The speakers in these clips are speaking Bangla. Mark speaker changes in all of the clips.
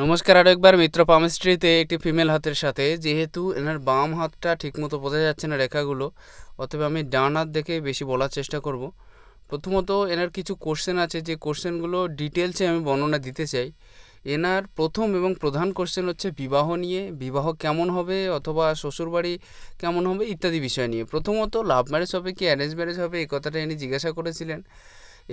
Speaker 1: নমস্কার আরও একবার মিত্র পামেস্ট্রিতে একটি ফিমেল হাতের সাথে যেহেতু এনার বাম হাতটা ঠিকমতো বোঝা যাচ্ছে না রেখাগুলো অতএব আমি ডান হাত দেখে বেশি বলার চেষ্টা করব প্রথমত এনার কিছু কোশ্চেন আছে যে কোশ্চেনগুলো ডিটেলসে আমি বর্ণনা দিতে চাই এনার প্রথম এবং প্রধান কোশ্চেন হচ্ছে বিবাহ নিয়ে বিবাহ কেমন হবে অথবা শ্বশুরবাড়ি কেমন হবে ইত্যাদি বিষয় নিয়ে প্রথমত লাভ ম্যারেজ হবে কি অ্যারেঞ্জ ম্যারেজ হবে এই কথাটা ইনি জিজ্ঞাসা করেছিলেন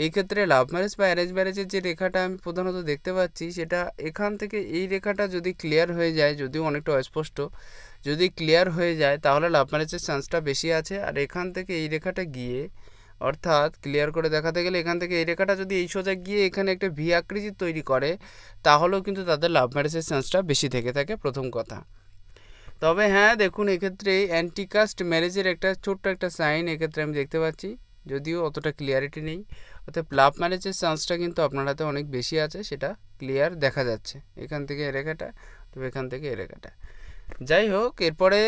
Speaker 1: এই ক্ষেত্রে লাভ ম্যারেজ বা অ্যারেঞ্জ ম্যারেজের যে রেখাটা আমি প্রধানত দেখতে পাচ্ছি সেটা এখান থেকে এই রেখাটা যদি ক্লিয়ার হয়ে যায় যদিও অনেকটা অস্পষ্ট যদি ক্লিয়ার হয়ে যায় তাহলে লাভ ম্যারেজের চান্সটা বেশি আছে আর এখান থেকে এই রেখাটা গিয়ে অর্থাৎ ক্লিয়ার করে দেখাতে গেলে এখান থেকে এই রেখাটা যদি এই সোজা গিয়ে এখানে একটা ভি আকৃতি তৈরি করে তাহলেও কিন্তু তাদের লাভ ম্যারেজের চান্সটা বেশি থেকে থাকে প্রথম কথা তবে হ্যাঁ দেখুন এক্ষেত্রে অ্যান্টিকাস্ট ম্যারেজের একটা ছোট্ট একটা সাইন এক্ষেত্রে আমি দেখতে পাচ্ছি যদিও অতটা ক্লিয়ারিটি নেই অর্থাৎ লাভ ম্যারেজের চান্সটা কিন্তু আপনার হাতে অনেক বেশি আছে সেটা ক্লিয়ার দেখা যাচ্ছে এখান থেকে এ রেখাটা তো এখান থেকে এ রেখাটা যাই হোক এরপরে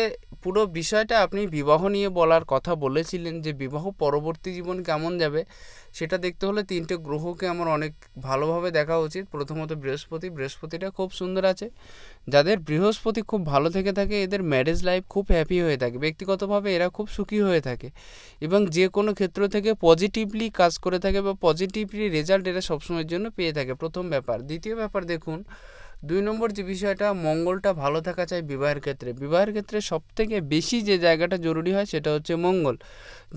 Speaker 1: পুরো বিষয়টা আপনি বিবাহ নিয়ে বলার কথা বলেছিলেন যে বিবাহ পরবর্তী জীবন কেমন যাবে সেটা দেখতে হলে তিনটে গ্রহকে আমার অনেক ভালোভাবে দেখা উচিত প্রথমত বৃহস্পতি বৃহস্পতিটা খুব সুন্দর আছে যাদের বৃহস্পতি খুব ভালো থেকে থাকে এদের ম্যারেজ লাইফ খুব হ্যাপি হয়ে থাকে ব্যক্তিগতভাবে এরা খুব সুখী হয়ে থাকে এবং যে কোনো ক্ষেত্র থেকে পজিটিভলি কাজ করে থাকে বা পজিটিভলি রেজাল্ট এরা সবসময়ের জন্য পেয়ে থাকে প্রথম ব্যাপার দ্বিতীয় ব্যাপার দেখুন দুই নম্বর যে বিষয়টা মঙ্গলটা ভালো থাকা চাই বিবাহের ক্ষেত্রে বিবাহের ক্ষেত্রে সবথেকে বেশি যে জায়গাটা জরুরি হয় সেটা হচ্ছে মঙ্গল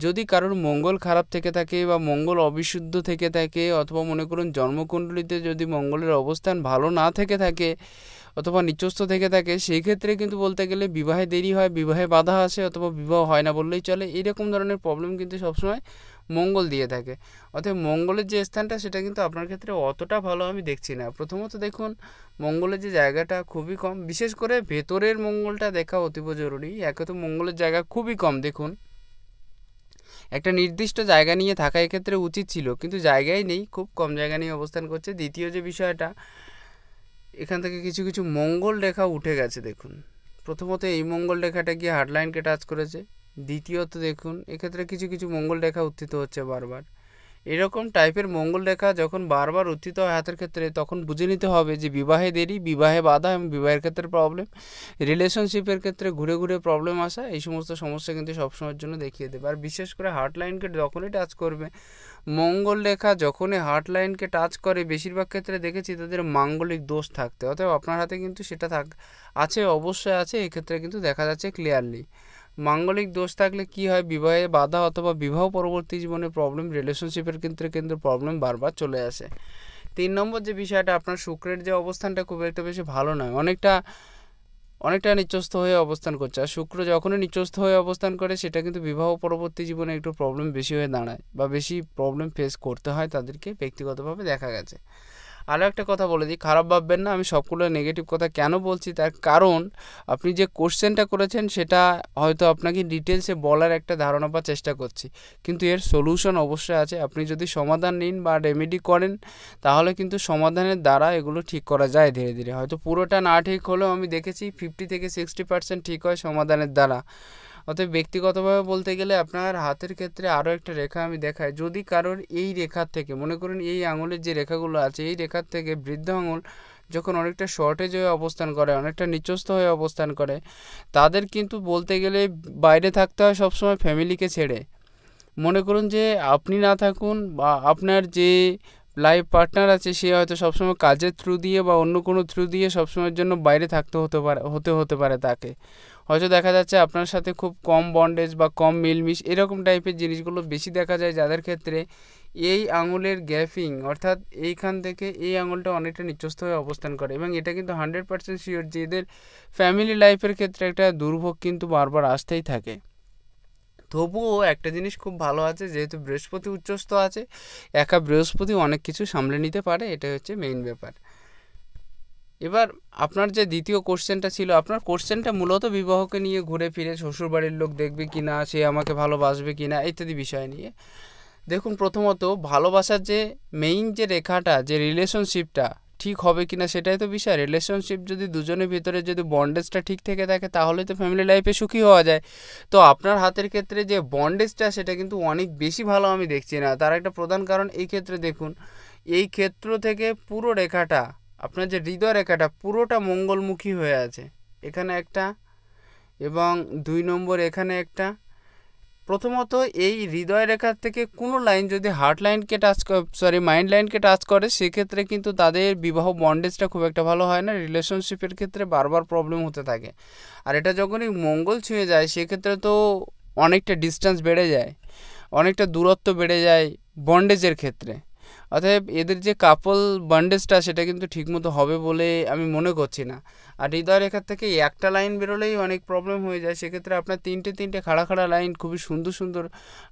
Speaker 1: যদি কারোর মঙ্গল খারাপ থেকে থাকে বা মঙ্গল অবিশুদ্ধ থেকে থাকে অথবা মনে করুন জন্মকুণ্ডলিতে যদি মঙ্গলের অবস্থান ভালো না থেকে থাকে অথবা নিচস্থ থেকে থাকে সেই ক্ষেত্রে কিন্তু বলতে গেলে বিবাহে দেরি হয় বিবাহে বাধা আসে অথবা বিবাহ হয় না বললেই চলে এরকম ধরনের প্রবলেম কিন্তু সবসময় মঙ্গল দিয়ে থাকে অতএব মঙ্গলের যে স্থানটা সেটা কিন্তু আপনার ক্ষেত্রে অতটা ভালো আমি দেখছি না প্রথমত দেখুন মঙ্গলের যে জায়গাটা খুবই কম বিশেষ করে ভেতরের মঙ্গলটা দেখা অতীব জরুরি একে তো মঙ্গলের জায়গা খুবই কম দেখুন একটা নির্দিষ্ট জায়গা নিয়ে থাকা এক্ষেত্রে উচিত ছিল কিন্তু জায়গাই নেই খুব কম জায়গা নিয়ে অবস্থান করছে দ্বিতীয় যে বিষয়টা এখান থেকে কিছু কিছু মঙ্গল রেখা উঠে গেছে দেখুন প্রথমত এই মঙ্গল রেখাটা গিয়ে হার্ডলাইনকে টাচ করেছে দ্বিতীয়ত দেখুন এক্ষেত্রে কিছু কিছু মঙ্গল রেখা উত্থিত হচ্ছে বারবার এরকম টাইপের মঙ্গল রেখা যখন বারবার উত্থিত হয় হাতের ক্ষেত্রে তখন বুঝে নিতে হবে যে বিবাহে দেরি বিবাহে বাধা এবং বিবাহের ক্ষেত্রে প্রবলেম রিলেশনশিপের ক্ষেত্রে ঘুরে ঘুরে প্রবলেম আসা এই সমস্ত সমস্যা কিন্তু সবসময়ের জন্য দেখিয়ে দেবে আর বিশেষ করে হার্ট লাইনকে যখনই টাচ করবে মঙ্গল রেখা যখনই হার্ট লাইনকে টাচ করে বেশিরভাগ ক্ষেত্রে দেখেছি তাদের মাঙ্গলিক দোষ থাকতে অতএব আপনার হাতে কিন্তু সেটা থাক আছে অবশ্যই আছে এক্ষেত্রে কিন্তু দেখা যাচ্ছে ক্লিয়ারলি মাঙ্গলিক দোষ থাকলে কি হয় বিবাহে বাধা অথবা বিবাহ পরবর্তী জীবনে প্রবলেম রিলেশনশিপের ক্ষেত্রে কিন্তু প্রবলেম বারবার চলে আসে তিন নম্বর যে বিষয়টা আপনার শুক্রের যে অবস্থানটা খুব একটা বেশি ভালো নয় অনেকটা অনেকটা নিচস্ত হয়ে অবস্থান করছে আর শুক্র যখনই নিচস্ত হয়ে অবস্থান করে সেটা কিন্তু বিবাহ পরবর্তী জীবনে একটু প্রবলেম বেশি হয়ে দাঁড়ায় বা বেশি প্রবলেম ফেস করতে হয় তাদেরকে ব্যক্তিগতভাবে দেখা গেছে আরও একটা কথা বলে দিই খারাপ ভাববেন না আমি সবগুলো নেগেটিভ কথা কেন বলছি তার কারণ আপনি যে কোশ্চেনটা করেছেন সেটা হয়তো আপনাকে ডিটেলসে বলার একটা ধারণা বা চেষ্টা করছি কিন্তু এর সলিউশন অবশ্যই আছে আপনি যদি সমাধান নিন বা রেমেডি করেন তাহলে কিন্তু সমাধানের দ্বারা এগুলো ঠিক করা যায় ধীরে ধীরে হয়তো পুরোটা না ঠিক হলেও আমি দেখেছি ফিফটি থেকে সিক্সটি পার্সেন্ট ঠিক হয় সমাধানের দ্বারা অতএব ব্যক্তিগতভাবে বলতে গেলে আপনার হাতের ক্ষেত্রে আরও একটা রেখা আমি দেখাই যদি কারোর এই রেখার থেকে মনে করুন এই আঙুলের যে রেখাগুলো আছে এই রেখার থেকে বৃদ্ধ আঙুল যখন অনেকটা শর্টেজ হয়ে অবস্থান করে অনেকটা নিচস্থ হয়ে অবস্থান করে তাদের কিন্তু বলতে গেলে বাইরে থাকতে হয় সবসময় ফ্যামিলিকে ছেড়ে মনে করুন যে আপনি না থাকুন বা আপনার যে লাইফ পার্টনার আছে সে হয়তো সবসময় কাজের থ্রু দিয়ে বা অন্য কোনো থ্রু দিয়ে সবসময়ের জন্য বাইরে থাকতে হতে পারে হতে হতে পারে তাকে হয়তো দেখা যাচ্ছে আপনার সাথে খুব কম বন্ডেজ বা কম মিলমিশ এরকম টাইপের জিনিসগুলো বেশি দেখা যায় যাদের ক্ষেত্রে এই আঙুলের গ্যাপিং অর্থাৎ এইখান থেকে এই আঙুলটা অনেকটা নিচস্থ হয়ে অবস্থান করে এবং এটা কিন্তু হান্ড্রেড পার্সেন্ট শিওর যে এদের ফ্যামিলি লাইফের ক্ষেত্রে একটা দুর্ভোগ কিন্তু বারবার আসতেই থাকে তবুও একটা জিনিস খুব ভালো আছে যেহেতু বৃহস্পতি উচ্চস্থ আছে একা বৃহস্পতি অনেক কিছু সামলে নিতে পারে এটা হচ্ছে মেইন ব্যাপার এবার আপনার যে দ্বিতীয় কোশ্চেনটা ছিল আপনার কোশ্চেনটা মূলত বিবাহকে নিয়ে ঘুরে ফিরে শ্বশুরবাড়ির লোক দেখবে কি না সে আমাকে ভালোবাসবে কি না ইত্যাদি বিষয় নিয়ে দেখুন প্রথমত ভালোবাসার যে মেইন যে রেখাটা যে রিলেশনশিপটা ঠিক হবে কি না সেটাই তো বিষয় রিলেশনশিপ যদি দুজনের ভিতরে যদি বন্ডেজটা ঠিক থেকে থাকে তাহলে তো ফ্যামিলি লাইফে সুখী হওয়া যায় তো আপনার হাতের ক্ষেত্রে যে বন্ডেজটা সেটা কিন্তু অনেক বেশি ভালো আমি দেখছি না তার একটা প্রধান কারণ এই ক্ষেত্রে দেখুন এই ক্ষেত্র থেকে পুরো রেখাটা আপনার যে হৃদয় রেখাটা পুরোটা মঙ্গলমুখী হয়ে আছে এখানে একটা এবং দুই নম্বর এখানে একটা প্রথমত এই হৃদয় রেখা থেকে কোনো লাইন যদি হার্ট লাইনকে টাচ সরি মাইন্ড লাইনকে টাচ করে সেক্ষেত্রে কিন্তু তাদের বিবাহ বন্ডেজটা খুব একটা ভালো হয় না রিলেশনশিপের ক্ষেত্রে বারবার প্রবলেম হতে থাকে আর এটা যখনই মঙ্গল ছুঁয়ে যায় সেক্ষেত্রে তো অনেকটা ডিস্টেন্স বেড়ে যায় অনেকটা দূরত্ব বেড়ে যায় বন্ডেজের ক্ষেত্রে অতএব এদের যে কাপল বান্ডেজটা সেটা কিন্তু ঠিকমতো হবে বলে আমি মনে করছি না আর হৃদয় রেখার থেকে একটা লাইন বেরোলেই অনেক প্রবলেম হয়ে যায় সেক্ষেত্রে আপনার তিনটে তিনটে খাড়া খাড়া লাইন খুবই সুন্দর সুন্দর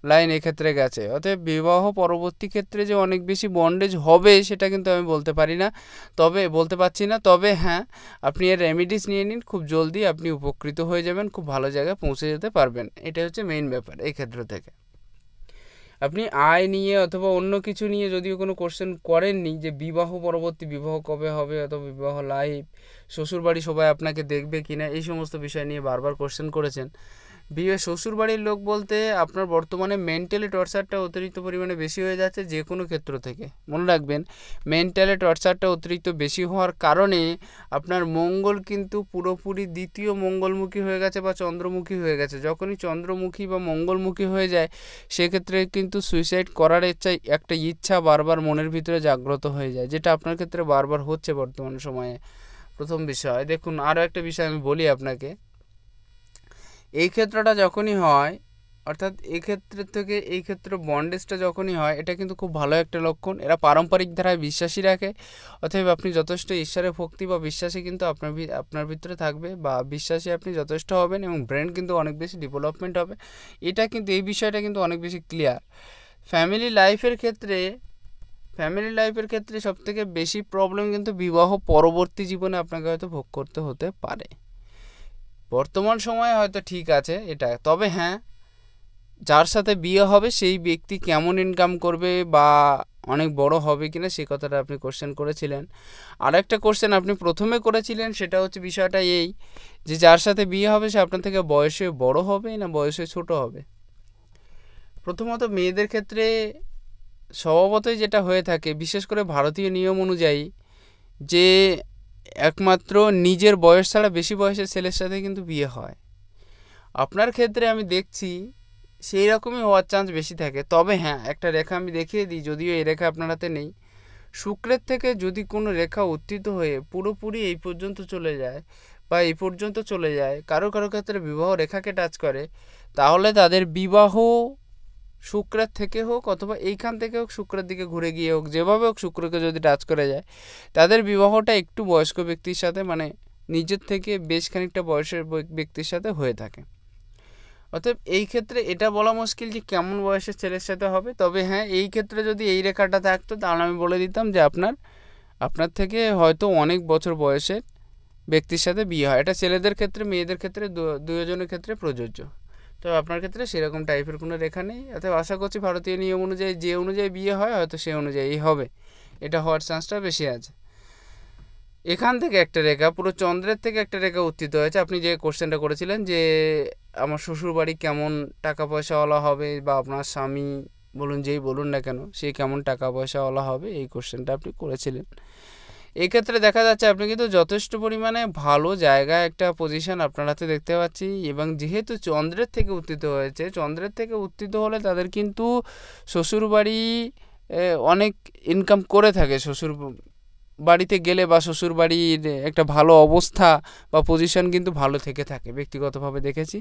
Speaker 1: লাইন এক্ষেত্রে গেছে অতএব বিবাহ পরবর্তী ক্ষেত্রে যে অনেক বেশি বন্ডেজ হবে সেটা কিন্তু আমি বলতে পারি না তবে বলতে পারছি না তবে হ্যাঁ আপনি এর রেমিডিস নিয়ে নিন খুব জলদি আপনি উপকৃত হয়ে যাবেন খুব ভালো জায়গায় পৌঁছে যেতে পারবেন এটা হচ্ছে মেইন ব্যাপার এই ক্ষেত্র থেকে আপনি আয় নিয়ে অথবা অন্য কিছু নিয়ে যদিও কোনো কোশ্চেন করেননি যে বিবাহ পরবর্তী বিবাহ কবে হবে অথবা বিবাহ লাইফ শ্বশুরবাড়ি সবাই আপনাকে দেখবে কিনা এই সমস্ত বিষয় নিয়ে বারবার কোশ্চেন করেছেন বিয়ে শ্বশুরবাড়ির লোক বলতে আপনার বর্তমানে মেন্টালি টর্চারটা অতিরিক্ত পরিমাণে বেশি হয়ে যাচ্ছে যে কোনো ক্ষেত্র থেকে মনে রাখবেন মেন্টালি টর্চারটা অতিরিক্ত বেশি হওয়ার কারণে আপনার মঙ্গল কিন্তু পুরোপুরি দ্বিতীয় মঙ্গলমুখী হয়ে গেছে বা চন্দ্রমুখী হয়ে গেছে যখনই চন্দ্রমুখী বা মঙ্গলমুখী হয়ে যায় সেক্ষেত্রে কিন্তু সুইসাইড করার ইচ্ছা একটা ইচ্ছা বারবার মনের ভিতরে জাগ্রত হয়ে যায় যেটা আপনার ক্ষেত্রে বারবার হচ্ছে বর্তমান সময়ে প্রথম বিষয় দেখুন আরও একটা বিষয় আমি বলি আপনাকে এই ক্ষেত্রটা যখনই হয় অর্থাৎ এই ক্ষেত্র থেকে এই ক্ষেত্র বন্ডেজটা যখনই হয় এটা কিন্তু খুব ভালো একটা লক্ষণ এরা পারম্পরিক ধারায় বিশ্বাসী রাখে অথবা আপনি যথেষ্ট ঈশ্বরের ভক্তি বা বিশ্বাসী কিন্তু আপনার আপনার ভিতরে থাকবে বা বিশ্বাসী আপনি যথেষ্ট হবেন এবং ব্রেন কিন্তু অনেক বেশি ডেভেলপমেন্ট হবে এটা কিন্তু এই বিষয়টা কিন্তু অনেক বেশি ক্লিয়ার ফ্যামিলি লাইফের ক্ষেত্রে ফ্যামিলি লাইফের ক্ষেত্রে সবথেকে বেশি প্রবলেম কিন্তু বিবাহ পরবর্তী জীবনে আপনাকে হয়তো ভোগ করতে হতে পারে বর্তমান সময়ে হয়তো ঠিক আছে এটা তবে হ্যাঁ যার সাথে বিয়ে হবে সেই ব্যক্তি কেমন ইনকাম করবে বা অনেক বড় হবে কিনা সে কথাটা আপনি কোশ্চেন করেছিলেন আর একটা কোশ্চেন আপনি প্রথমে করেছিলেন সেটা হচ্ছে বিষয়টা এই যে যার সাথে বিয়ে হবে সে আপনার থেকে বয়সে বড় হবে না বয়সে ছোট হবে প্রথমত মেয়েদের ক্ষেত্রে স্বভাবতই যেটা হয়ে থাকে বিশেষ করে ভারতীয় নিয়ম অনুযায়ী যে একমাত্র নিজের বয়স ছাড়া বেশি বয়সের ছেলের সাথে কিন্তু বিয়ে হয় আপনার ক্ষেত্রে আমি দেখছি সেই রকমই হওয়ার চান্স বেশি থাকে তবে হ্যাঁ একটা রেখা আমি দেখিয়ে দিই যদিও এই রেখা আপনার হাতে নেই শুক্রের থেকে যদি কোনো রেখা উত্থিত হয়ে পুরোপুরি এই পর্যন্ত চলে যায় বা এই পর্যন্ত চলে যায় কারো কারো ক্ষেত্রে বিবাহ রেখাকে টাচ করে তাহলে তাদের বিবাহ শুক্রের থেকে হোক অথবা এইখান থেকে হোক শুক্রের দিকে ঘুরে গিয়ে হোক যেভাবে হোক শুক্রকে যদি টাচ করে যায় তাদের বিবাহটা একটু বয়স্ক ব্যক্তির সাথে মানে নিজের থেকে বেশ খানিকটা বয়সের ব্যক্তির সাথে হয়ে থাকে অতএব এই ক্ষেত্রে এটা বলা মুশকিল যে কেমন বয়সের ছেলের সাথে হবে তবে হ্যাঁ এই ক্ষেত্রে যদি এই রেখাটা থাকতো তাহলে আমি বলে দিতাম যে আপনার আপনার থেকে হয়তো অনেক বছর বয়সের ব্যক্তির সাথে বিয়ে হয় এটা ছেলেদের ক্ষেত্রে মেয়েদের ক্ষেত্রে দুজনের ক্ষেত্রে প্রযোজ্য তো আপনার ক্ষেত্রে সেরকম টাইপের কোনো রেখা নেই অতএব আশা করছি ভারতীয় নিয়ম অনুযায়ী যে অনুযায়ী বিয়ে হয় হয়তো সে অনুযায়ী হবে এটা হওয়ার চান্সটা বেশি আছে এখান থেকে একটা রেখা পুরো চন্দ্রের থেকে একটা রেখা উত্থিত হয়েছে আপনি যে কোশ্চেনটা করেছিলেন যে আমার শ্বশুরবাড়ি কেমন টাকা পয়সাওয়ালা হবে বা আপনার স্বামী বলুন যেই বলুন না কেন সে কেমন টাকা পয়সাওয়ালা হবে এই কোশ্চেনটা আপনি করেছিলেন এক্ষেত্রে দেখা যাচ্ছে আপনি কিন্তু যথেষ্ট পরিমাণে ভালো জায়গা একটা পজিশন আপনার হাতে দেখতে পাচ্ছি এবং যেহেতু চন্দ্রের থেকে উত্থিত হয়েছে চন্দ্রের থেকে উত্থিত হলে তাদের কিন্তু শ্বশুরবাড়ি অনেক ইনকাম করে থাকে শ্বশুর বাড়িতে গেলে বা শ্বশুর বাড়ির একটা ভালো অবস্থা বা পজিশন কিন্তু ভালো থেকে থাকে ব্যক্তিগতভাবে দেখেছি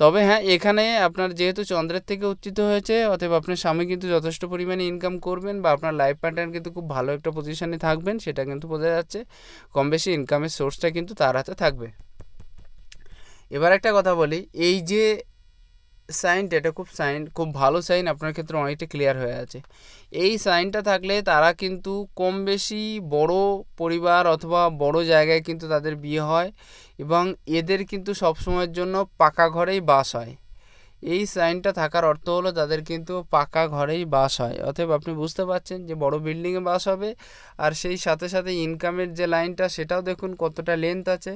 Speaker 1: তবে হ্যাঁ এখানে আপনার যেহেতু চন্দ্রের থেকে উত্থিত হয়েছে অতএব আপনার স্বামী কিন্তু যথেষ্ট পরিমাণে ইনকাম করবেন বা আপনার লাইফ পার্টনার কিন্তু খুব ভালো একটা পজিশনে থাকবেন সেটা কিন্তু বোঝা যাচ্ছে কম বেশি ইনকামের সোর্সটা কিন্তু তার হাতে থাকবে এবার একটা কথা বলি এই যে সাইন এটা খুব সাইন খুব ভালো সাইন আপনার ক্ষেত্রে অনেকটা ক্লিয়ার হয়ে আছে এই সাইনটা থাকলে তারা কিন্তু কম বেশি বড়ো পরিবার অথবা বড় জায়গায় কিন্তু তাদের বিয়ে হয় এবং এদের কিন্তু সবসময়ের জন্য পাকা ঘরেই বাস হয় এই সাইনটা থাকার অর্থ হলো তাদের কিন্তু পাকা ঘরেই বাস হয় অতএব আপনি বুঝতে পারছেন যে বড় বিল্ডিংয়ে বাস হবে আর সেই সাথে সাথে ইনকামের যে লাইনটা সেটাও দেখুন কতটা লেন্থ আছে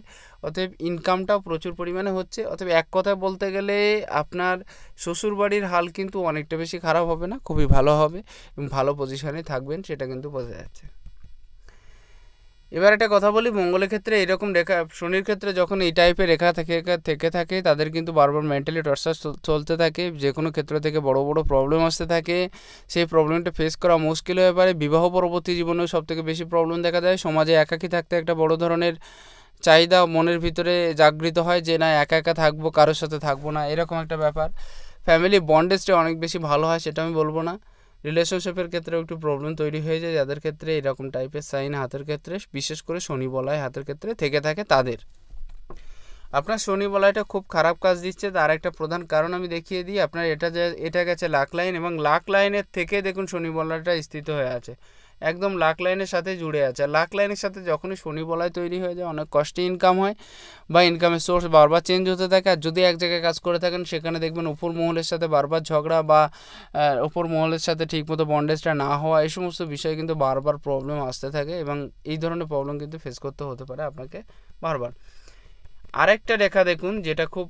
Speaker 1: অতএব ইনকামটাও প্রচুর পরিমাণে হচ্ছে অতএব এক কথায় বলতে গেলে আপনার শ্বশুরবাড়ির হাল কিন্তু অনেকটা বেশি খারাপ হবে না খুবই ভালো হবে এবং ভালো পজিশনে থাকবেন সেটা কিন্তু বোঝা যাচ্ছে এবার একটা কথা বলি মঙ্গলের ক্ষেত্রে এরকম রেখা শনির ক্ষেত্রে যখন এই টাইপের রেখা থেকে থেকে থাকে তাদের কিন্তু বারবার মেন্টালি টর্চার চলতে থাকে যে কোনো ক্ষেত্র থেকে বড় বড় প্রবলেম আসতে থাকে সেই প্রবলেমটা ফেস করা মুশকিল হয়ে পারে বিবাহ পরবর্তী জীবনেও সবথেকে বেশি প্রবলেম দেখা যায় সমাজে একাকি থাকতে একটা বড় ধরনের চাহিদা মনের ভিতরে জাগৃত হয় যে না একা একা থাকবো কারোর সাথে থাকবো না এরকম একটা ব্যাপার ফ্যামিলি বন্ডেজটা অনেক বেশি ভালো হয় সেটা আমি বলবো না রিলেশনশিপের ক্ষেত্রেও একটু প্রবলেম তৈরি হয়ে যায় যাদের ক্ষেত্রে এরকম টাইপের সাইন হাতের ক্ষেত্রে বিশেষ করে শনি বলায় হাতের ক্ষেত্রে থেকে থাকে তাদের আপনার শনি বলাইটা খুব খারাপ কাজ দিচ্ছে তার একটা প্রধান কারণ আমি দেখিয়ে দিই আপনার এটা যে এটা গেছে লাক লাইন এবং লাক লাইনের থেকে দেখুন শনি বলাটা স্থিত হয়ে আছে একদম লাখ লাইনের সাথে জুড়ে আছে লাখ লাইনের সাথে যখনই শনি বলায় তৈরি হয়ে যায় অনেক কষ্টে ইনকাম হয় বা ইনকামের সোর্স বারবার চেঞ্জ হতে থাকে আর যদি এক জায়গায় কাজ করে থাকেন সেখানে দেখবেন উপর মহলের সাথে বারবার ঝগড়া বা উপর মহলের সাথে ঠিকমতো বন্ডেজটা না হওয়া এই সমস্ত বিষয়ে কিন্তু বারবার প্রবলেম আসতে থাকে এবং এই ধরনের প্রবলেম কিন্তু ফেস করতে হতে পারে আপনাকে বারবার আরেকটা রেখা দেখুন যেটা খুব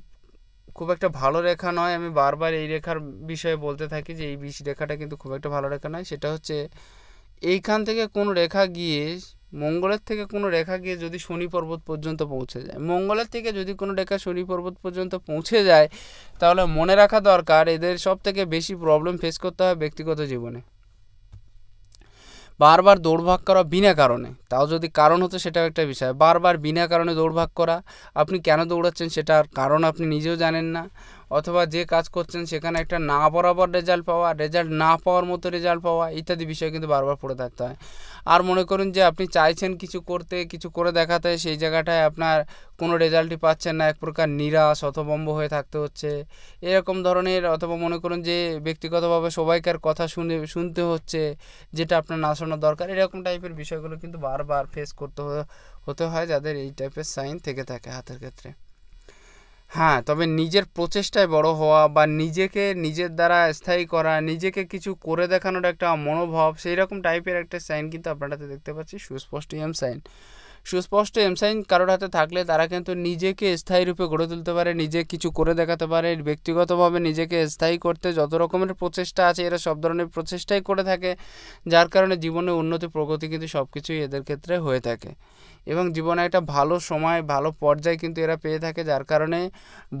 Speaker 1: খুব একটা ভালো রেখা নয় আমি বারবার এই রেখার বিষয়ে বলতে থাকি যে এই বিষ রেখাটা কিন্তু খুব একটা ভালো রেখা নয় সেটা হচ্ছে এইখান থেকে কোনো রেখা গিয়ে মঙ্গলের থেকে কোনো রেখা গিয়ে যদি শনি পর্বত পর্যন্ত পৌঁছে যায় মঙ্গলের থেকে যদি কোনো রেখা শনি পর্বত পর্যন্ত পৌঁছে যায় তাহলে মনে রাখা দরকার এদের সব থেকে বেশি প্রবলেম ফেস করতে হয় ব্যক্তিগত জীবনে বারবার দৌড়ভাগ করা বিনা কারণে তাও যদি কারণ হতো সেটাও একটা বিষয় বারবার বিনা কারণে দৌড়ভাগ করা আপনি কেন দৌড়াচ্ছেন সেটার কারণ আপনি নিজেও জানেন না অথবা যে কাজ করছেন সেখানে একটা না বরাবর রেজাল্ট পাওয়া রেজাল্ট না পাওয়ার মতো রেজাল্ট পাওয়া ইত্যাদি বিষয় কিন্তু বারবার পড়ে থাকতে হয় আর মনে করুন যে আপনি চাইছেন কিছু করতে কিছু করে দেখাতে সেই জায়গাটায় আপনার কোনো রেজাল্টই পাচ্ছেন না এক প্রকার নিরাশ হতভম্ব হয়ে থাকতে হচ্ছে এরকম ধরনের অথবা মনে করুন যে ব্যক্তিগতভাবে সবাইকার কথা শুনে শুনতে হচ্ছে যেটা আপনার না শোনা দরকার এরকম টাইপের বিষয়গুলো কিন্তু বারবার ফেস করতে হতে হয় যাদের এই টাইপের সাইন থেকে থাকে হাতের ক্ষেত্রে হ্যাঁ তবে নিজের প্রচেষ্টায় বড় হওয়া বা নিজেকে নিজের দ্বারা স্থায়ী করা নিজেকে কিছু করে দেখানোর একটা মনোভাব সেই রকম টাইপের একটা সাইন কিন্তু আপনারা দেখতে পাচ্ছি সুস্পষ্ট এম সাইন সুস্পষ্ট এমসাইন কারোর হাতে থাকলে তারা কিন্তু নিজেকে স্থায়ী রূপে গড়ে তুলতে পারে নিজে কিছু করে দেখাতে পারে ব্যক্তিগতভাবে নিজেকে স্থায়ী করতে যত রকমের প্রচেষ্টা আছে এরা সব ধরনের প্রচেষ্টাই করে থাকে যার কারণে জীবনে উন্নতি প্রগতি কিন্তু সব কিছুই এদের ক্ষেত্রে হয়ে থাকে এবং জীবনে একটা ভালো সময় ভালো পর্যায় কিন্তু এরা পেয়ে থাকে যার কারণে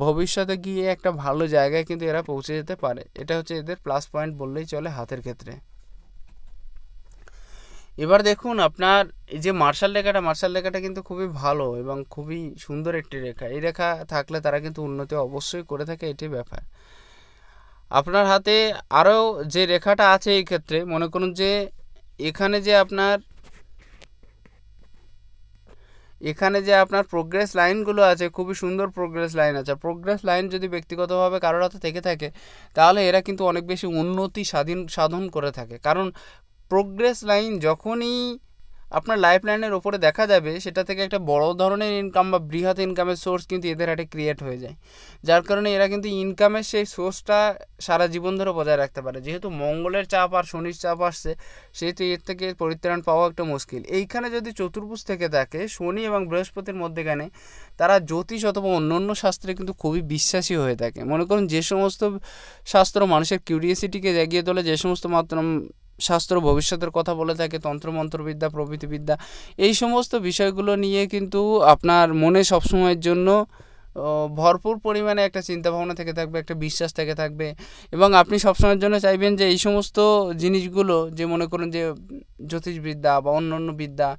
Speaker 1: ভবিষ্যতে গিয়ে একটা ভালো জায়গায় কিন্তু এরা পৌঁছে যেতে পারে এটা হচ্ছে এদের প্লাস পয়েন্ট বললেই চলে হাতের ক্ষেত্রে এবার দেখুন আপনার এই যে মার্শাল রেখাটা মার্শাল রেখাটা কিন্তু খুবই ভালো এবং খুবই সুন্দর একটি রেখা এই রেখা থাকলে তারা কিন্তু উন্নতি অবশ্যই করে থাকে এটি ব্যাপার আপনার হাতে আরও যে রেখাটা আছে এই ক্ষেত্রে মনে করুন যে এখানে যে আপনার এখানে যে আপনার প্রোগ্রেস লাইনগুলো আছে খুবই সুন্দর প্রোগ্রেস লাইন আছে প্রোগ্রেস লাইন যদি ব্যক্তিগতভাবে কারোর হাতে থেকে থাকে তাহলে এরা কিন্তু অনেক বেশি উন্নতি স্বাধীন সাধন করে থাকে কারণ প্রোগ্রেস লাইন যখনই আপনার লাইফ লাইনের ওপরে দেখা যাবে সেটা থেকে একটা বড় ধরনের ইনকাম বা বৃহৎ ইনকামের সোর্স কিন্তু এদের হাটে ক্রিয়েট হয়ে যায় যার কারণে এরা কিন্তু ইনকামের সেই সোর্সটা সারা জীবন ধরে বজায় রাখতে পারে যেহেতু মঙ্গলের চাপ আর শনির চাপ আসছে সেহেতু এর থেকে পরিত্রাণ পাওয়া একটা মুশকিল এইখানে যদি চতুর্ভুজ থেকে থাকে শনি এবং বৃহস্পতির মধ্যেখানে তারা জ্যোতিষ অথবা অন্য অন্য শাস্ত্রে কিন্তু খুবই বিশ্বাসী হয়ে থাকে মনে করুন যে সমস্ত শাস্ত্র মানুষের কিউরিয়াসিটিকে জাগিয়ে তোলে যে সমস্ত মাত্র শাস্ত্র ভবিষ্যতের কথা বলে থাকে তন্ত্রমন্ত্রবিদ্যা প্রভৃতিবিদ্যা এই সমস্ত বিষয়গুলো নিয়ে কিন্তু আপনার মনে সবসময়ের জন্য ভরপুর পরিমাণে একটা চিন্তাভাবনা থেকে থাকবে একটা বিশ্বাস থেকে থাকবে এবং আপনি সবসময়ের জন্য চাইবেন যে এই সমস্ত জিনিসগুলো যে মনে করুন যে জ্যোতিষবিদ্যা বা অন্য অন্য বিদ্যা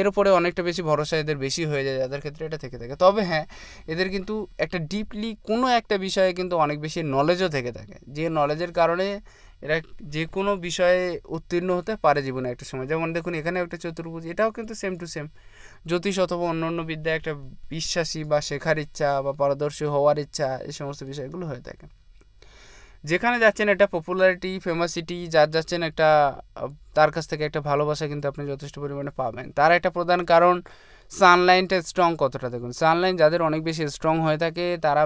Speaker 1: এর উপরে অনেকটা বেশি ভরসা এদের বেশি হয়ে যায় যাদের ক্ষেত্রে এটা থেকে থাকে তবে হ্যাঁ এদের কিন্তু একটা ডিপলি কোনো একটা বিষয়ে কিন্তু অনেক বেশি নলেজও থেকে থাকে যে নলেজের কারণে এরা যে কোনো বিষয়ে উত্তীর্ণ হতে পারে জীবনে একটা সময় যেমন দেখুন এখানে একটা চতুর্ভুজ এটাও কিন্তু সেম টু সেম জ্যোতিষ অথবা অন্য অন্য বিদ্যায় একটা বিশ্বাসী বা শেখার ইচ্ছা বা পারদর্শী হওয়ার ইচ্ছা এই সমস্ত বিষয়গুলো হয়ে থাকে যেখানে যাচ্ছেন একটা পপুলারিটি ফেমাসিটি যার যাচ্ছেন একটা তার কাছ থেকে একটা ভালোবাসা কিন্তু আপনি যথেষ্ট পরিমাণে পাবেন তার একটা প্রধান কারণ সানলাইনটা স্ট্রং কতটা দেখুন সানলাইন যাদের অনেক বেশি স্ট্রং হয়ে থাকে তারা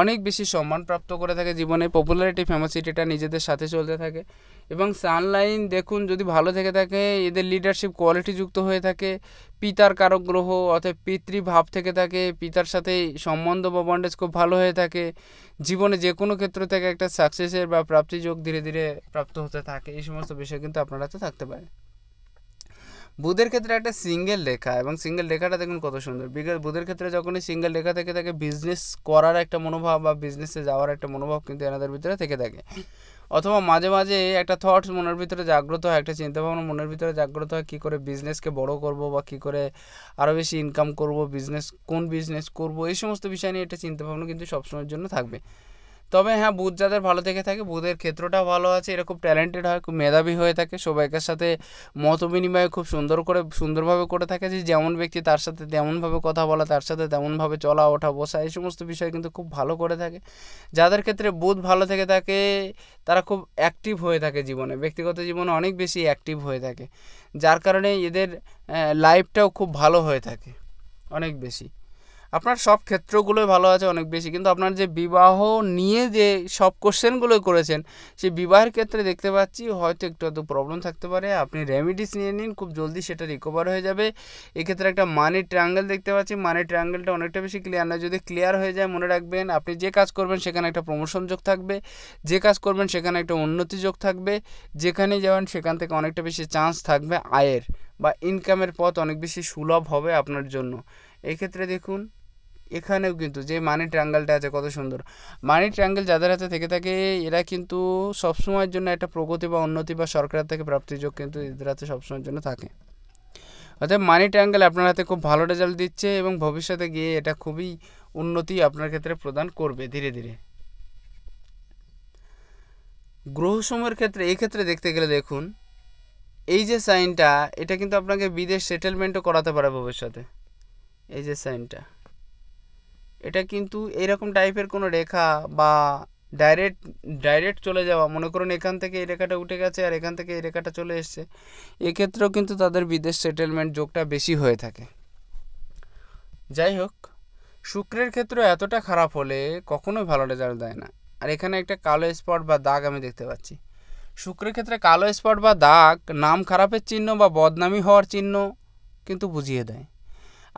Speaker 1: অনেক বেশি সম্মান প্রাপ্ত করে থাকে জীবনে পপুলারিটি ফেমাসিটিটা নিজেদের সাথে চলতে থাকে এবং সানলাইন দেখুন যদি ভালো থেকে থাকে এদের লিডারশিপ কোয়ালিটিযুক্ত হয়ে থাকে পিতার কারক গ্রহ অর্থাৎ পিতৃভাব থেকে থাকে পিতার সাথে সম্বন্ধ বা বন্ডেজ খুব ভালো হয়ে থাকে জীবনে যে কোনো ক্ষেত্র থেকে একটা সাকসেসের বা প্রাপ্তিযোগ ধীরে ধীরে প্রাপ্ত হতে থাকে এই সমস্ত বিষয় কিন্তু আপনার হাতে থাকতে পারে বুধের ক্ষেত্রে একটা সিঙ্গেল রেখা এবং সিঙ্গেল রেখাটা দেখুন কত সুন্দর বুধের ক্ষেত্রে যখনই সিঙ্গেল রেখা থেকে থাকে বিজনেস করার একটা মনোভাব বা বিজনেসে যাওয়ার একটা মনোভাব কিন্তু এনাদের ভিতরে থেকে থাকে অথবা মাঝে মাঝে একটা থটস মনের ভিতরে জাগ্রত হয় একটা চিন্তাভাবনা মনের ভিতরে জাগ্রত হয় কী করে বিজনেসকে বড় করব বা কী করে আরও বেশি ইনকাম করব বিজনেস কোন বিজনেস করব এই সমস্ত বিষয় নিয়ে একটা চিন্তাভাবনা কিন্তু সবসময়ের জন্য থাকবে তবে হ্যাঁ বুধ যাদের ভালো থেকে থাকে বুধের ক্ষেত্রটা ভালো আছে এরা খুব ট্যালেন্টেড হয় খুব মেধাবী হয়ে থাকে সবাইকার সাথে মত বিনিময় খুব সুন্দর করে সুন্দরভাবে করে থাকে যে যেমন ব্যক্তি তার সাথে তেমনভাবে কথা বলা তার সাথে তেমনভাবে চলা ওঠা বসা এই সমস্ত বিষয় কিন্তু খুব ভালো করে থাকে যাদের ক্ষেত্রে বুধ ভালো থেকে থাকে তারা খুব অ্যাক্টিভ হয়ে থাকে জীবনে ব্যক্তিগত জীবনে অনেক বেশি অ্যাক্টিভ হয়ে থাকে যার কারণে এদের লাইফটাও খুব ভালো হয়ে থাকে অনেক বেশি আপনার সব ক্ষেত্রগুলোই ভালো আছে অনেক বেশি কিন্তু আপনার যে বিবাহ নিয়ে যে সব কোশ্চেনগুলো করেছেন সেই বিবাহের ক্ষেত্রে দেখতে পাচ্ছি হয়তো একটু হয়তো প্রবলেম থাকতে পারে আপনি রেমিডিস নিয়ে নিন খুব জলদি সেটা রিকভার হয়ে যাবে এক্ষেত্রে একটা মানি ট্রাঙ্গেল দেখতে পাচ্ছি মানি ট্রাঙ্গেলটা অনেকটা বেশি ক্লিয়ার না যদি ক্লিয়ার হয়ে যায় মনে রাখবেন আপনি যে কাজ করবেন সেখানে একটা প্রমোশন যোগ থাকবে যে কাজ করবেন সেখানে একটা উন্নতি যোগ থাকবে যেখানে যাবেন সেখান থেকে অনেকটা বেশি চান্স থাকবে আয়ের বা ইনকামের পথ অনেক বেশি সুলভ হবে আপনার জন্য এক্ষেত্রে দেখুন এখানেও কিন্তু যে মানি ট্রাঙ্গেলটা আছে কত সুন্দর মানি ট্রাঙ্গেল যাদের হাতে থেকে থাকে এরা কিন্তু সবসময়ের জন্য একটা প্রগতি বা উন্নতি বা সরকারের থেকে প্রাপ্তিযোগ কিন্তু এদের হাতে সবসময়ের জন্য থাকে অর্থাৎ মানি ট্রাঙ্গেল আপনার হাতে খুব ভালো রেজাল্ট দিচ্ছে এবং ভবিষ্যতে গিয়ে এটা খুবই উন্নতি আপনার ক্ষেত্রে প্রদান করবে ধীরে ধীরে সময়ের ক্ষেত্রে এই ক্ষেত্রে দেখতে গেলে দেখুন এই যে সাইনটা এটা কিন্তু আপনাকে বিদেশ সেটেলমেন্টও করাতে পারে ভবিষ্যতে এই যে সাইনটা এটা কিন্তু এরকম টাইপের কোনো রেখা বা ডাইরেক্ট ডাইরেক্ট চলে যাওয়া মনে করুন এখান থেকে এই রেখাটা উঠে গেছে আর এখান থেকে এই রেখাটা চলে এসছে এক্ষেত্রেও কিন্তু তাদের বিদেশ সেটেলমেন্ট যোগটা বেশি হয়ে থাকে যাই হোক শুক্রের ক্ষেত্রে এতটা খারাপ হলে কখনোই ভালো রেজাল্ট দেয় না আর এখানে একটা কালো স্পট বা দাগ আমি দেখতে পাচ্ছি শুক্রের ক্ষেত্রে কালো স্পট বা দাগ নাম খারাপের চিহ্ন বা বদনামি হওয়ার চিহ্ন কিন্তু বুঝিয়ে দেয়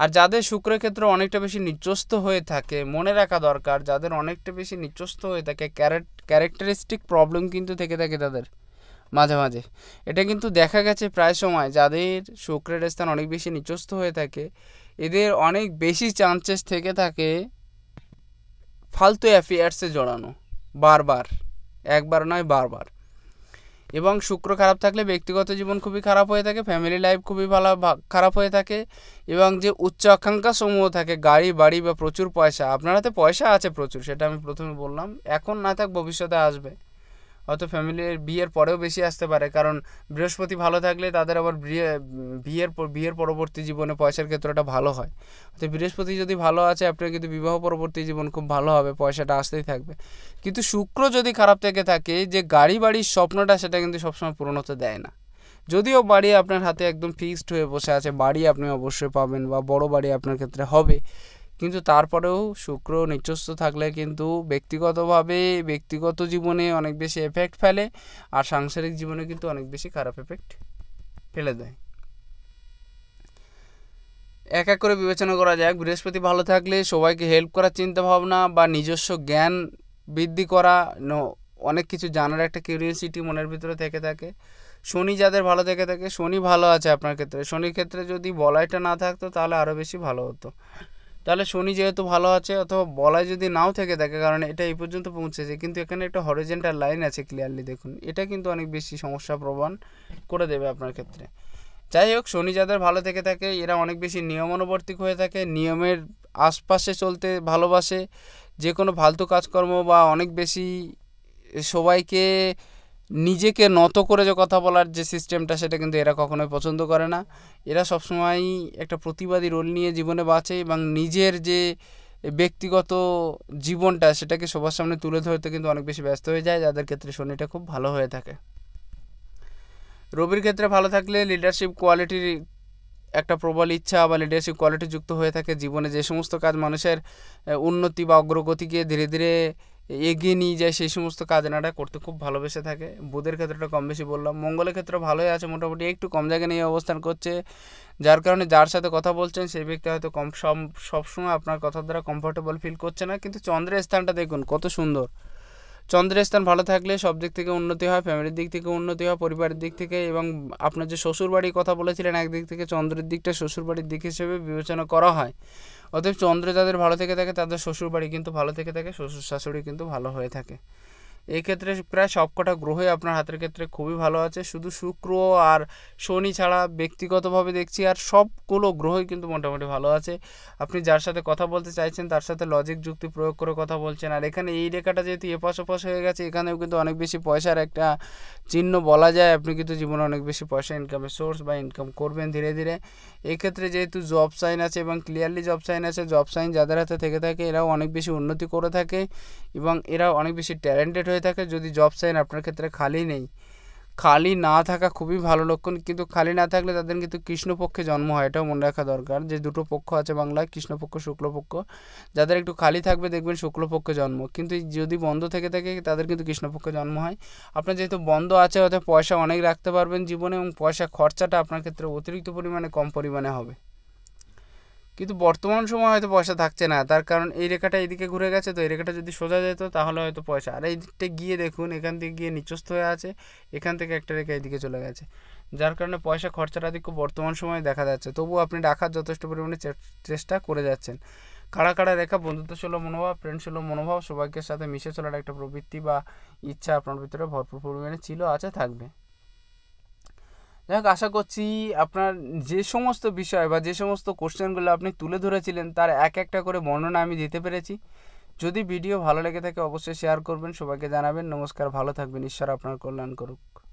Speaker 1: আর যাদের শুক্রের ক্ষেত্রে অনেকটা বেশি নিচস্ত হয়ে থাকে মনে রাখা দরকার যাদের অনেকটা বেশি নিচস্ত হয়ে থাকে ক্যারেক্টারিস্টিক প্রবলেম কিন্তু থেকে থাকে তাদের মাঝে মাঝে এটা কিন্তু দেখা গেছে প্রায় সময় যাদের শুক্রের স্থান অনেক বেশি নিচস্ত হয়ে থাকে এদের অনেক বেশি চান্সেস থেকে থাকে ফালতু অ্যাফেয়ার্সে জড়ানো বারবার একবার নয় বারবার এবং শুক্র খারাপ থাকলে ব্যক্তিগত জীবন খুবই খারাপ হয়ে থাকে ফ্যামিলি লাইফ খুবই ভালো খারাপ হয়ে থাকে এবং যে উচ্চ আকাঙ্ক্ষা সমূহ থাকে গাড়ি বাড়ি বা প্রচুর পয়সা আপনার হাতে পয়সা আছে প্রচুর সেটা আমি প্রথমে বললাম এখন না থাক ভবিষ্যতে আসবে হয়তো ফ্যামিলির বিয়ের পরেও বেশি আসতে পারে কারণ বৃহস্পতি ভালো থাকলে তাদের আবার বিয়ে বিয়ের বিয়ের পরবর্তী জীবনে পয়সার ক্ষেত্রটা ভালো হয় তো বৃহস্পতি যদি ভালো আছে আপনার কিন্তু বিবাহ পরবর্তী জীবন খুব ভালো হবে পয়সাটা আসতেই থাকবে কিন্তু শুক্র যদি খারাপ থেকে থাকে যে গাড়ি বাড়ির স্বপ্নটা সেটা কিন্তু সবসময় পূরণ হতে দেয় না যদিও বাড়ি আপনার হাতে একদম ফিক্সড হয়ে বসে আছে বাড়ি আপনি অবশ্যই পাবেন বা বড় বাড়ি আপনার ক্ষেত্রে হবে কিন্তু তারপরেও শুক্র নিচস্থ থাকলে কিন্তু ব্যক্তিগতভাবে ব্যক্তিগত জীবনে অনেক বেশি এফেক্ট ফেলে আর সাংসারিক জীবনে কিন্তু অনেক বেশি খারাপ এফেক্ট ফেলে দেয় এক এক করে বিবেচনা করা যায় বৃহস্পতি ভালো থাকলে সবাইকে হেল্প করার চিন্তা ভাবনা বা নিজস্ব জ্ঞান বৃদ্ধি করা অনেক কিছু জানার একটা কিউরিয়াসিটি মনের ভিতরে থেকে থাকে শনি যাদের ভালো থেকে থাকে শনি ভালো আছে আপনার ক্ষেত্রে শনির ক্ষেত্রে যদি বলাইটা না থাকতো তাহলে আরও বেশি ভালো হতো তাহলে শনি যেহেতু ভালো আছে অথবা বলায় যদি নাও থেকে থাকে কারণ এটা এই পর্যন্ত পৌঁছেছে কিন্তু এখানে একটা হরিজেন্টাল লাইন আছে ক্লিয়ারলি দেখুন এটা কিন্তু অনেক বেশি সমস্যা প্রমাণ করে দেবে আপনার ক্ষেত্রে যাই হোক শনি যাদের ভালো থেকে থাকে এরা অনেক বেশি নিয়মানুবর্তিক হয়ে থাকে নিয়মের আশপাশে চলতে ভালোবাসে যে কোনো ফালতু কাজকর্ম বা অনেক বেশি সবাইকে নিজেকে নত করে যে কথা বলার যে সিস্টেমটা সেটা কিন্তু এরা কখনোই পছন্দ করে না এরা সবসময় একটা প্রতিবাদী রোল নিয়ে জীবনে বাঁচে এবং নিজের যে ব্যক্তিগত জীবনটা সেটাকে সবার সামনে তুলে ধরতে কিন্তু অনেক বেশি ব্যস্ত হয়ে যায় যাদের ক্ষেত্রে শনিটা খুব ভালো হয়ে থাকে রবির ক্ষেত্রে ভালো থাকলে লিডারশিপ কোয়ালিটির একটা প্রবল ইচ্ছা বা লিডারশিপ কোয়ালিটি যুক্ত হয়ে থাকে জীবনে যে সমস্ত কাজ মানুষের উন্নতি বা অগ্রগতিকে ধীরে ধীরে এগিয়ে নিয়ে যায় সেই সমস্ত কাজ নাটা করতে খুব ভালোবেসে থাকে বুধের ক্ষেত্রটা কম বেশি বললাম মঙ্গলের ক্ষেত্রে ভালোই আছে মোটামুটি একটু কম জায়গায় নিয়ে অবস্থান করছে যার কারণে যার সাথে কথা বলছেন সেই ব্যক্তি হয়তো কম সবসময় আপনার কথার দ্বারা কমফোর্টেবল ফিল করছে না কিন্তু চন্দ্রের স্থানটা দেখুন কত সুন্দর চন্দ্রের স্থান ভালো থাকলে সব দিক থেকে উন্নতি হয় ফ্যামিলির দিক থেকে উন্নতি হয় পরিবারের দিক থেকে এবং আপনার যে শ্বশুরবাড়ির কথা বলেছিলেন একদিক থেকে চন্দ্রের দিকটা শ্বশুরবাড়ির দিক হিসেবে বিবেচনা করা হয় অতএব চন্দ্র যাদের ভালো থেকে থাকে তাদের শ্বশুর বাড়ি কিন্তু ভালো থেকে থাকে শ্বশুর শাশুড়ি কিন্তু ভালো হয়ে থাকে এক্ষেত্রে প্রায় সবকটা গ্রহই আপনার হাতের ক্ষেত্রে খুবই ভালো আছে শুধু শুক্র আর শনি ছাড়া ব্যক্তিগতভাবে দেখছি আর সবগুলো গ্রহই কিন্তু মোটামুটি ভালো আছে আপনি যার সাথে কথা বলতে চাইছেন তার সাথে লজিক যুক্তি প্রয়োগ করে কথা বলছেন আর এখানে এই রেখাটা যেহেতু এপাশ ওপাশ হয়ে গেছে এখানেও কিন্তু অনেক বেশি পয়সার একটা চিহ্ন বলা যায় আপনি কিন্তু জীবনে অনেক বেশি পয়সা ইনকামের সোর্স বা ইনকাম করবেন ধীরে ধীরে এক্ষেত্রে যেহেতু জব সাইন আছে এবং ক্লিয়ারলি জব সাইন আছে জব সাইন যাদের হাতে থেকে থাকে এরাও অনেক বেশি উন্নতি করে থাকে এবং এরাও অনেক বেশি ট্যালেন্টেড হয়ে হয়ে থাকে যদি জব সাইন আপনার ক্ষেত্রে খালি নেই খালি না থাকা খুবই ভালো লক্ষণ কিন্তু খালি না থাকলে তাদের কিন্তু কৃষ্ণপক্ষে জন্ম হয় এটাও মনে রাখা দরকার যে দুটো পক্ষ আছে বাংলায় কৃষ্ণপক্ষ শুক্লপক্ষ যাদের একটু খালি থাকবে দেখবেন শুক্লপক্ষে জন্ম কিন্তু যদি বন্ধ থেকে থাকে তাদের কিন্তু কৃষ্ণপক্ষে জন্ম হয় আপনার যেহেতু বন্ধ আছে হয়তো পয়সা অনেক রাখতে পারবেন জীবনে এবং পয়সা খরচাটা আপনার ক্ষেত্রে অতিরিক্ত পরিমাণে কম পরিমাণে হবে কিন্তু বর্তমান সময় হয়তো পয়সা থাকছে না তার কারণ এই রেখাটা এইদিকে ঘুরে গেছে তো এই রেখাটা যদি সোজা যেত তাহলে হয়তো পয়সা আর এই দিকটা গিয়ে দেখুন এখান থেকে গিয়ে নিচস্থ হয়ে আছে এখান থেকে একটা রেখা এইদিকে চলে গেছে যার কারণে পয়সা খরচার আধিক্য বর্তমান সময়ে দেখা যাচ্ছে তবুও আপনি রাখার যথেষ্ট পরিমাণে চেষ্টা করে যাচ্ছেন কাড়া কাড়া রেখা বন্ধুত্বসুলভ মনোভাব ফ্রেন্ডসুলভ মনোভাব সৌভাগ্যের সাথে মিশে চলার একটা প্রবৃত্তি বা ইচ্ছা আপনার ভিতরে ভরপুর পরিমাণে ছিল আছে থাকবে যাই হোক আশা করছি আপনার যে সমস্ত বিষয় বা যে সমস্ত কোশ্চেনগুলো আপনি তুলে ধরেছিলেন তার এক একটা করে বর্ণনা আমি দিতে পেরেছি যদি ভিডিও ভালো লেগে থাকে অবশ্যই শেয়ার করবেন সবাইকে জানাবেন নমস্কার ভালো থাকবেন ঈশ্বর আপনার কল্যাণ করুক